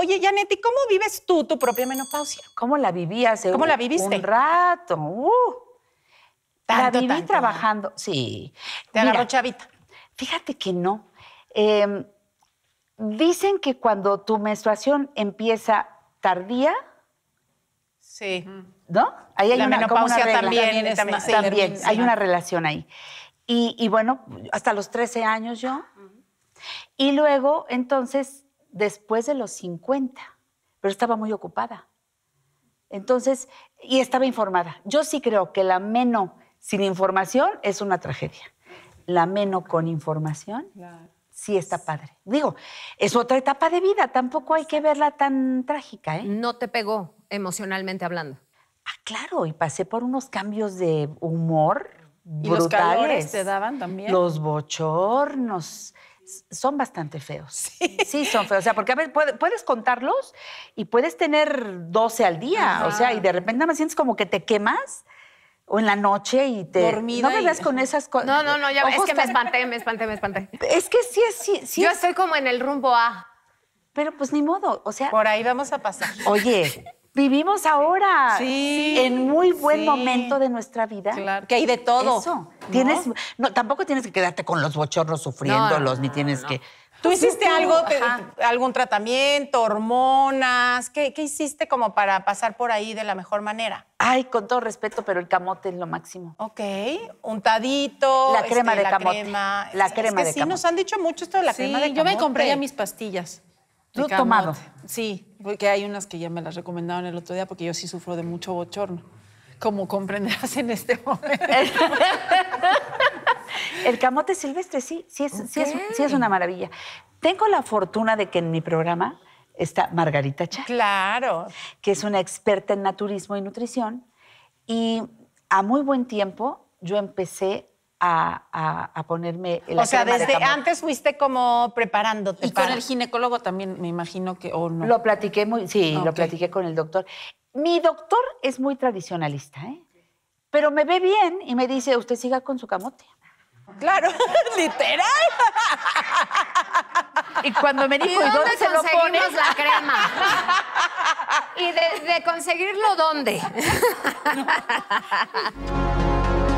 Oye, Janet, ¿y cómo vives tú tu propia menopausia? ¿Cómo la vivías? hace eh? ¿Cómo la viviste? un rato? Uh, tanto, la viví trabajando, sí. ¿Te agarró chavita? Fíjate que no. Em, dicen que cuando tu menstruación empieza tardía, sí. ¿no? Ahí hay la una, menopausia también, también, hay una relación ahí. Y, bueno, hasta los 13 años yo. Y luego, entonces, después de los 50, pero estaba muy ocupada. Entonces, y estaba informada. Yo sí creo que la meno sin información es una tragedia. La meno con información sí está padre. Digo, es otra etapa de vida, tampoco hay que verla tan trágica. ¿eh? No te pegó emocionalmente hablando. Ah, claro, y pasé por unos cambios de humor. Brutales. ¿Y los calores te daban también? Los bochornos son bastante feos. Sí. son feos. O sea, porque a veces puedes contarlos y puedes tener 12 al día. O sea, y de repente nada más sientes como que te quemas o en la noche y te no me con esas cosas. No, no, no, ya es que me espanté, me espanté, me espanté. Es que sí sí, Yo estoy como en el rumbo A. Pero pues ni modo, o sea, por ahí vamos a pasar. Oye, vivimos ahora sí, en muy buen momento de nuestra vida. Claro, que hay de todo. Tienes, ¿No? tampoco tienes que quedarte con los bochorros sufriéndolos, ni tienes que. ¿Tú hiciste algo, algún tratamiento, hormonas? ¿Qué, hiciste como para pasar por ahí de la mejor manera? Ay, con todo respeto, pero el camote es lo máximo. Ok, untadito. La crema este, de la camote. La crema sí, nos han dicho mucho esto de la crema de camote. yo me compré ya mis pastillas. Tú camote tomado. Sí, porque hay unas que ya me las recomendaron el otro día porque yo sí sufro de mucho bochorno, como comprenderás en este momento. el camote silvestre sí, sí es, sí, es, una maravilla. Tengo la fortuna de que en mi programa está Margarita Chá. Claro. Que es una experta en naturismo y nutrición. Y a muy buen tiempo yo empecé a, a, ponerme O sea, desde antes fuiste como preparándote. Y con el ginecólogo también, me imagino que, Lo platiqué muy, sí, lo platiqué con el doctor. Mi doctor es muy tradicionalista, ¿eh? Pero me ve bien y me dice, usted siga con su camote. Claro, literal. Y cuando me dijo, dónde, se lo pones? la crema? ¿Y de, de conseguirlo dónde?